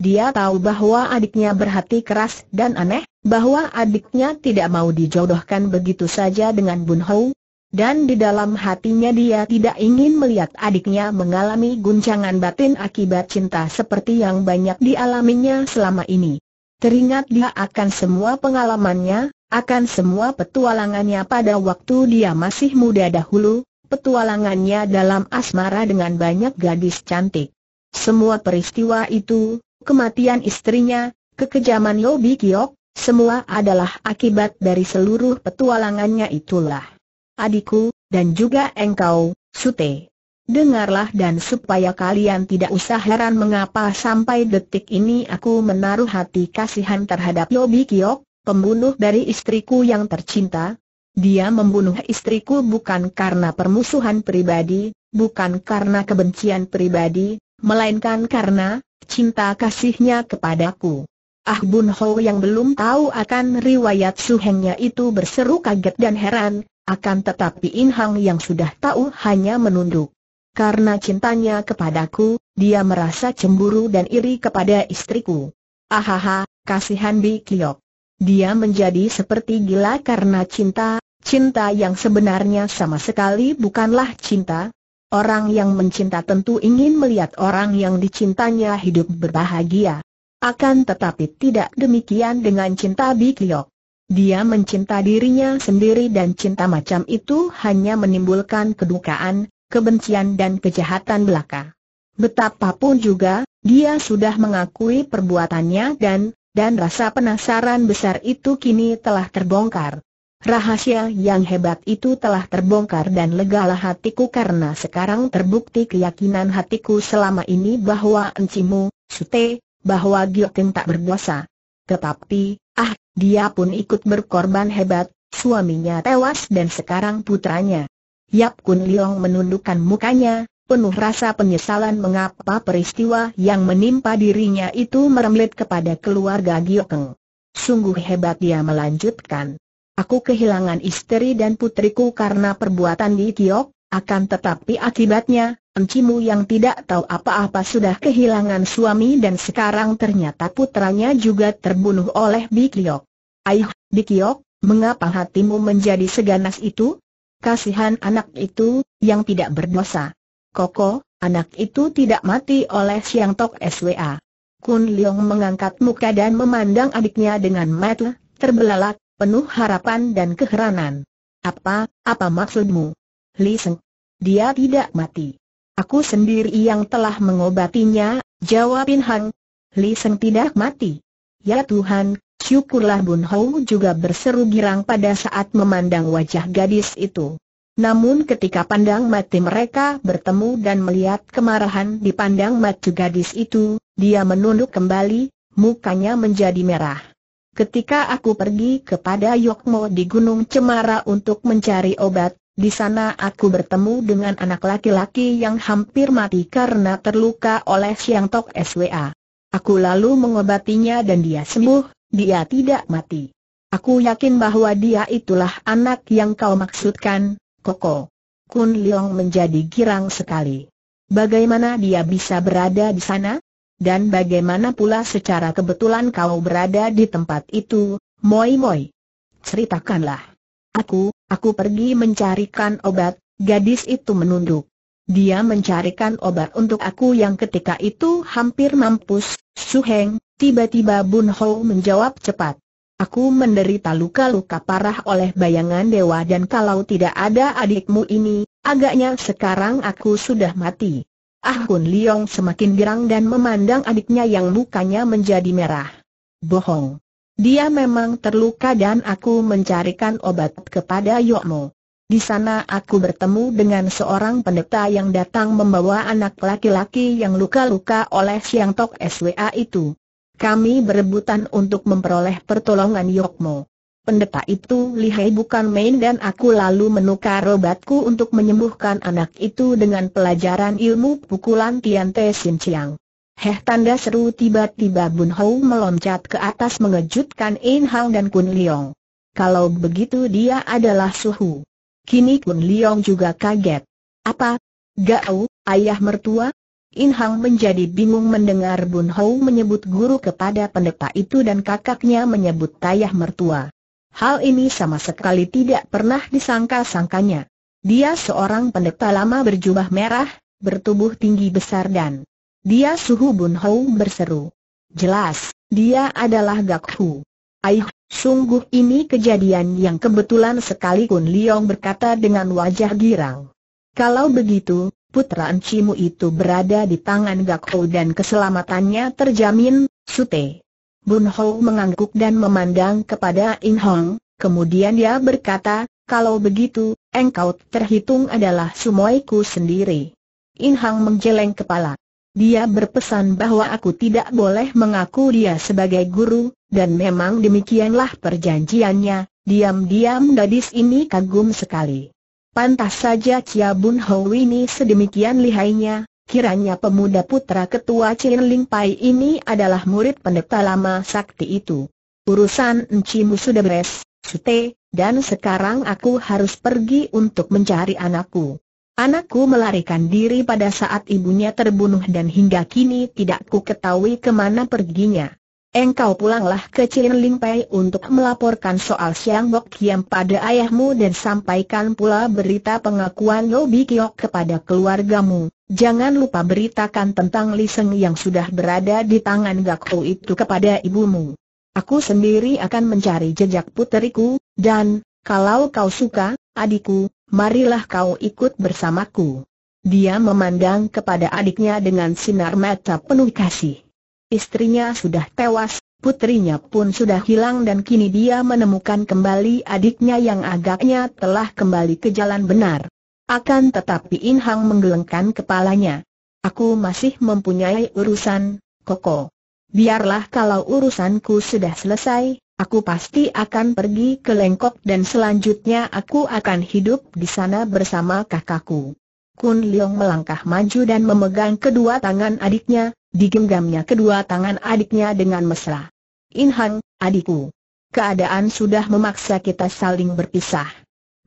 dia tahu bahwa adiknya berhati keras dan aneh, bahwa adiknya tidak mau dijodohkan begitu saja dengan Bun dan di dalam hatinya dia tidak ingin melihat adiknya mengalami guncangan batin akibat cinta seperti yang banyak dialaminya selama ini. Teringat dia akan semua pengalamannya, akan semua petualangannya pada waktu dia masih muda dahulu, petualangannya dalam asmara dengan banyak gadis cantik. Semua peristiwa itu, kematian istrinya, kekejaman Yobi Kiok, semua adalah akibat dari seluruh petualangannya itulah. Adikku, dan juga engkau, Sute. Dengarlah dan supaya kalian tidak usah heran mengapa sampai detik ini aku menaruh hati kasihan terhadap Yobi Kiok, pembunuh dari istriku yang tercinta, dia membunuh istriku bukan karena permusuhan pribadi, bukan karena kebencian pribadi, melainkan karena cinta kasihnya kepadaku. Ah Bun Ho yang belum tahu akan riwayat Su itu berseru kaget dan heran, akan tetapi In Hang yang sudah tahu hanya menunduk. Karena cintanya kepadaku, dia merasa cemburu dan iri kepada istriku. Ahaha, kasihan Bi Kiok. Dia menjadi seperti gila karena cinta, Cinta yang sebenarnya sama sekali bukanlah cinta. Orang yang mencinta tentu ingin melihat orang yang dicintanya hidup berbahagia. Akan tetapi tidak demikian dengan cinta Bikyok. Dia mencinta dirinya sendiri dan cinta macam itu hanya menimbulkan kedukaan, kebencian dan kejahatan belaka. Betapapun juga, dia sudah mengakui perbuatannya dan, dan rasa penasaran besar itu kini telah terbongkar. Rahasia yang hebat itu telah terbongkar dan legalah hatiku karena sekarang terbukti keyakinan hatiku selama ini bahwa encimu, sute, bahwa Giotin tak berdosa. Tetapi, ah, dia pun ikut berkorban hebat, suaminya tewas dan sekarang putranya. Yap Kun Leong menundukkan mukanya, penuh rasa penyesalan mengapa peristiwa yang menimpa dirinya itu meremlet kepada keluarga Giokeng. Sungguh hebat dia melanjutkan. Aku kehilangan istri dan putriku karena perbuatan di Kiok, akan tetapi akibatnya, encimu yang tidak tahu apa-apa sudah kehilangan suami dan sekarang ternyata putranya juga terbunuh oleh Bi Kiok. Ayuh, Bi Kiok, mengapa hatimu menjadi seganas itu? Kasihan anak itu, yang tidak berdosa. Koko, anak itu tidak mati oleh Siang Tok SWA. Kun Leong mengangkat muka dan memandang adiknya dengan mata terbelalak, penuh harapan dan keheranan. Apa, apa maksudmu? Li Seng. Dia tidak mati. Aku sendiri yang telah mengobatinya, jawab In Hang. Li Seng tidak mati. Ya Tuhan, syukurlah Bun Hou juga berseru girang pada saat memandang wajah gadis itu. Namun ketika pandang mati mereka bertemu dan melihat kemarahan di pandang mati gadis itu, dia menunduk kembali, mukanya menjadi merah. Ketika aku pergi kepada Yokmo di Gunung Cemara untuk mencari obat, di sana aku bertemu dengan anak laki-laki yang hampir mati karena terluka oleh Siang Tok SWA. Aku lalu mengobatinya dan dia sembuh, dia tidak mati. Aku yakin bahwa dia itulah anak yang kau maksudkan, Koko. Kun Leong menjadi girang sekali. Bagaimana dia bisa berada di sana? dan bagaimana pula secara kebetulan kau berada di tempat itu, Moi Moi? Ceritakanlah. Aku, aku pergi mencarikan obat, gadis itu menunduk. Dia mencarikan obat untuk aku yang ketika itu hampir mampus, Suheng, tiba-tiba Bun Ho menjawab cepat. Aku menderita luka-luka parah oleh bayangan dewa dan kalau tidak ada adikmu ini, agaknya sekarang aku sudah mati. Ah Kun Liong semakin girang dan memandang adiknya yang mukanya menjadi merah. Bohong. Dia memang terluka dan aku mencarikan obat kepada Yokmo. Di sana aku bertemu dengan seorang pendeta yang datang membawa anak laki-laki yang luka-luka oleh Siang Tok SWA itu. Kami berebutan untuk memperoleh pertolongan Yokmo pendeta itu lihai bukan main dan aku lalu menukar obatku untuk menyembuhkan anak itu dengan pelajaran ilmu pukulan Tian Te Sin Chiang. Heh tanda seru tiba-tiba Bun Hou meloncat ke atas mengejutkan In Hang dan Kun liong. Kalau begitu dia adalah suhu. Kini Kun liong juga kaget. Apa? Gao, ayah mertua? In Hang menjadi bingung mendengar Bun Hou menyebut guru kepada pendeta itu dan kakaknya menyebut ayah mertua. Hal ini sama sekali tidak pernah disangka-sangkanya. Dia seorang pendeta lama berjubah merah, bertubuh tinggi besar dan dia Suhu Bun Hou berseru. Jelas, dia adalah Gak Hu. Aih, sungguh ini kejadian yang kebetulan sekali Kun Liong berkata dengan wajah girang. Kalau begitu, putra Encimu itu berada di tangan Gak Hu dan keselamatannya terjamin, Sute. Bun Hou mengangguk dan memandang kepada In Hong, kemudian dia berkata, kalau begitu, engkau terhitung adalah sumoiku sendiri. In Hong menjeleng kepala. Dia berpesan bahwa aku tidak boleh mengaku dia sebagai guru, dan memang demikianlah perjanjiannya, diam-diam gadis ini kagum sekali. Pantas saja Cia Bun Hou ini sedemikian lihainya, Kiranya pemuda putra ketua Chin Ling Pai ini adalah murid pendeta lama sakti itu. Urusan Encimu sudah beres, Sute, dan sekarang aku harus pergi untuk mencari anakku. Anakku melarikan diri pada saat ibunya terbunuh dan hingga kini tidak ku ketahui kemana perginya. Engkau pulanglah ke Cilin untuk melaporkan soal Siang Bok Kiam pada ayahmu dan sampaikan pula berita pengakuan Lobi Kiok kepada keluargamu. Jangan lupa beritakan tentang Liseng yang sudah berada di tangan Gakho itu kepada ibumu. Aku sendiri akan mencari jejak puteriku, dan, kalau kau suka, adikku, marilah kau ikut bersamaku. Dia memandang kepada adiknya dengan sinar mata penuh kasih. Istrinya sudah tewas, putrinya pun sudah hilang dan kini dia menemukan kembali adiknya yang agaknya telah kembali ke jalan benar. Akan tetapi In Hang menggelengkan kepalanya. Aku masih mempunyai urusan, Koko. Biarlah kalau urusanku sudah selesai, aku pasti akan pergi ke Lengkok dan selanjutnya aku akan hidup di sana bersama kakakku. Kun Leong melangkah maju dan memegang kedua tangan adiknya, Digenggamnya kedua tangan adiknya dengan mesra. Inhang, adikku. Keadaan sudah memaksa kita saling berpisah.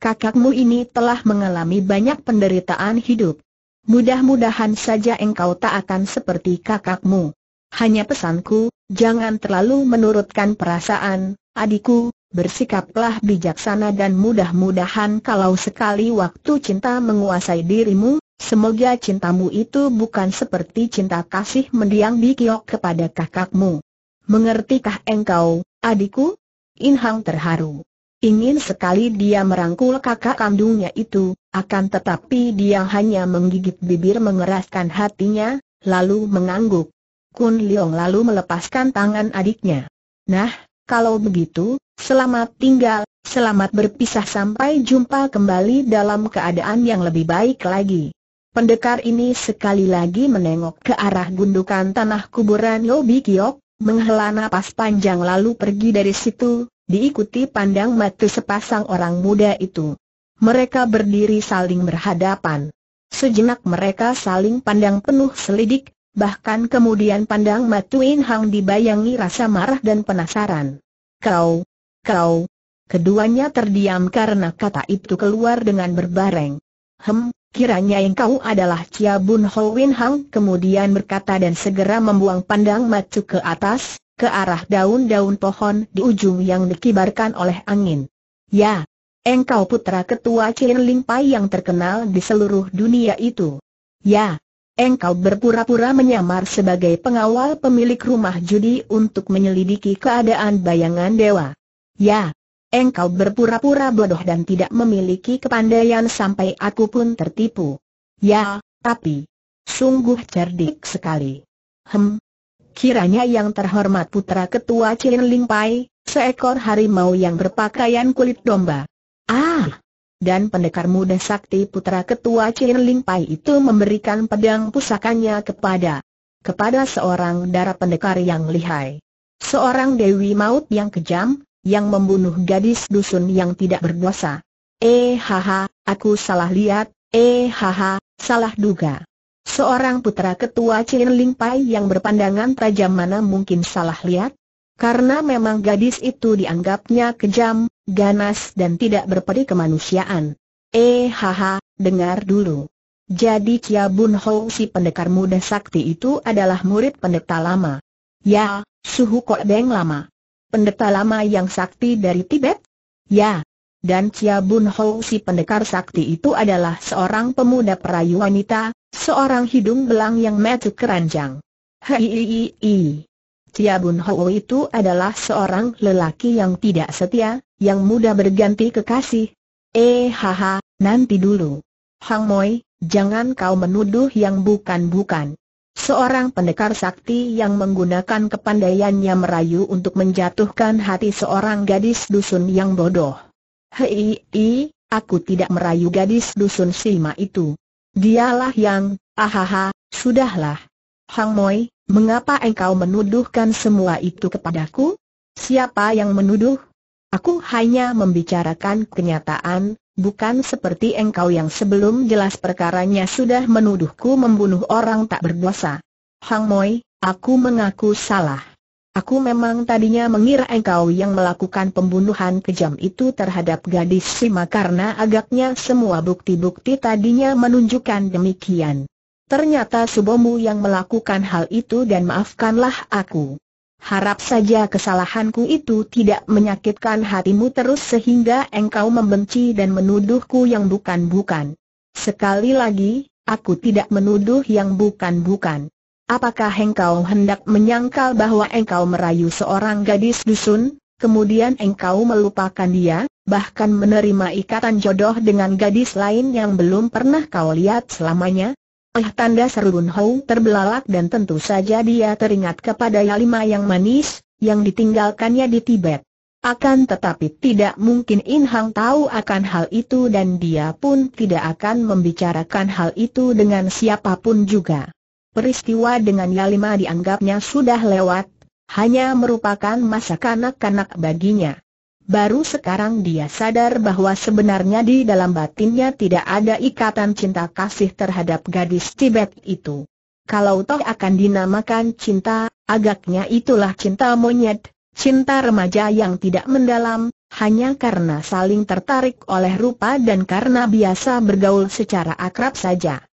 Kakakmu ini telah mengalami banyak penderitaan hidup. Mudah-mudahan saja engkau tak akan seperti kakakmu. Hanya pesanku, jangan terlalu menurutkan perasaan, adikku, bersikaplah bijaksana dan mudah-mudahan kalau sekali waktu cinta menguasai dirimu, Semoga cintamu itu bukan seperti cinta kasih mendiang Bikiok kepada kakakmu. Mengertikah engkau, adikku? Inhang terharu. Ingin sekali dia merangkul kakak kandungnya itu, akan tetapi dia hanya menggigit bibir mengeraskan hatinya, lalu mengangguk. Kun Leong lalu melepaskan tangan adiknya. Nah, kalau begitu, selamat tinggal, selamat berpisah sampai jumpa kembali dalam keadaan yang lebih baik lagi. Pendekar ini sekali lagi menengok ke arah gundukan tanah kuburan Yobi Kiok, menghela napas panjang lalu pergi dari situ, diikuti pandang mata sepasang orang muda itu. Mereka berdiri saling berhadapan. Sejenak mereka saling pandang penuh selidik, bahkan kemudian pandang Matuin Hang dibayangi rasa marah dan penasaran. Kau, kau, keduanya terdiam karena kata itu keluar dengan berbareng. Hem, kiranya engkau adalah Chia Bun Ho Win Hang kemudian berkata dan segera membuang pandang macu ke atas, ke arah daun-daun pohon di ujung yang dikibarkan oleh angin. Ya, engkau putra ketua Chin Ling Pai yang terkenal di seluruh dunia itu. Ya, engkau berpura-pura menyamar sebagai pengawal pemilik rumah judi untuk menyelidiki keadaan bayangan dewa. Ya, engkau berpura-pura bodoh dan tidak memiliki kepandaian sampai aku pun tertipu. Ya, tapi, sungguh cerdik sekali. Hem, kiranya yang terhormat putra ketua Cilin Ling seekor harimau yang berpakaian kulit domba. Ah! Dan pendekar muda sakti putra ketua Cilin Ling itu memberikan pedang pusakanya kepada kepada seorang darah pendekar yang lihai. Seorang Dewi Maut yang kejam, yang membunuh gadis dusun yang tidak berdosa. Eh haha, aku salah lihat, eh haha, salah duga. Seorang putra ketua Chin Ling Pai yang berpandangan tajam mana mungkin salah lihat? Karena memang gadis itu dianggapnya kejam, ganas dan tidak berperi kemanusiaan. Eh haha, dengar dulu. Jadi Kia Bun Ho si pendekar muda sakti itu adalah murid pendeta lama. Ya, suhu kok deng lama pendeta lama yang sakti dari Tibet? Ya. Dan Chia Bun Ho si pendekar sakti itu adalah seorang pemuda perayu wanita, seorang hidung belang yang metu keranjang. Hei, Chia Bun Ho itu adalah seorang lelaki yang tidak setia, yang mudah berganti kekasih. Eh haha, nanti dulu. Hang Moi, jangan kau menuduh yang bukan-bukan. Seorang pendekar sakti yang menggunakan kepandaiannya merayu untuk menjatuhkan hati seorang gadis dusun yang bodoh. Hei, i, aku tidak merayu gadis dusun Sima itu. Dialah yang, ahaha, sudahlah. Hang Moi, mengapa engkau menuduhkan semua itu kepadaku? Siapa yang menuduh? Aku hanya membicarakan kenyataan, bukan seperti engkau yang sebelum jelas perkaranya sudah menuduhku membunuh orang tak berdosa. Hang Moi, aku mengaku salah. Aku memang tadinya mengira engkau yang melakukan pembunuhan kejam itu terhadap gadis Sima karena agaknya semua bukti-bukti tadinya menunjukkan demikian. Ternyata subomu yang melakukan hal itu dan maafkanlah aku. Harap saja kesalahanku itu tidak menyakitkan hatimu terus sehingga engkau membenci dan menuduhku yang bukan-bukan. Sekali lagi, aku tidak menuduh yang bukan-bukan. Apakah engkau hendak menyangkal bahwa engkau merayu seorang gadis dusun, kemudian engkau melupakan dia, bahkan menerima ikatan jodoh dengan gadis lain yang belum pernah kau lihat selamanya? Eh tanda seru Bun Hou terbelalak dan tentu saja dia teringat kepada Yalima yang manis, yang ditinggalkannya di Tibet. Akan tetapi tidak mungkin In Hang tahu akan hal itu dan dia pun tidak akan membicarakan hal itu dengan siapapun juga. Peristiwa dengan Yalima dianggapnya sudah lewat, hanya merupakan masa kanak-kanak baginya. Baru sekarang dia sadar bahwa sebenarnya di dalam batinnya tidak ada ikatan cinta kasih terhadap gadis Tibet itu. Kalau toh akan dinamakan cinta, agaknya itulah cinta monyet, cinta remaja yang tidak mendalam, hanya karena saling tertarik oleh rupa dan karena biasa bergaul secara akrab saja.